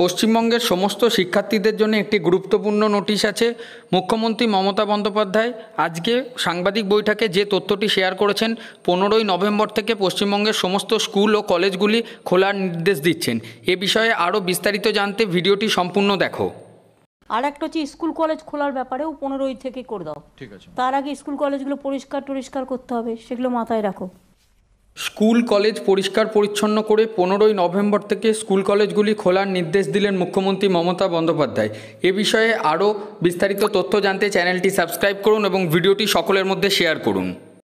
পশ্চিমবঙ্গের সমস্ত শিক্ষার্থীদের জন্য একটি গুরুত্বপূর্ণ নোটিশ আছে মুখ্যমন্ত্রী মমতা বন্দ্যোপাধ্যায় আজকে সাংবাদিক বৈঠকে যে তথ্যটি শেয়ার করেছেন পনেরোই নভেম্বর থেকে পশ্চিমবঙ্গের সমস্ত স্কুল ও কলেজগুলি খোলার নির্দেশ দিচ্ছেন এ বিষয়ে আরও বিস্তারিত জানতে ভিডিওটি সম্পূর্ণ দেখো আর একটা হচ্ছে স্কুল কলেজ খোলার ব্যাপারেও পনেরোই থেকে করে দাও ঠিক আছে তার আগে স্কুল কলেজগুলো পরিষ্কার টরিষ্কার করতে হবে সেগুলো মাথায় রাখো স্কুল কলেজ পরিষ্কার পরিচ্ছন্ন করে পনেরোই নভেম্বর থেকে স্কুল কলেজগুলি খোলার নির্দেশ দিলেন মুখ্যমন্ত্রী মমতা বন্দ্যোপাধ্যায় এ বিষয়ে আরও বিস্তারিত তথ্য জানতে চ্যানেলটি সাবস্ক্রাইব করুন এবং ভিডিওটি সকলের মধ্যে শেয়ার করুন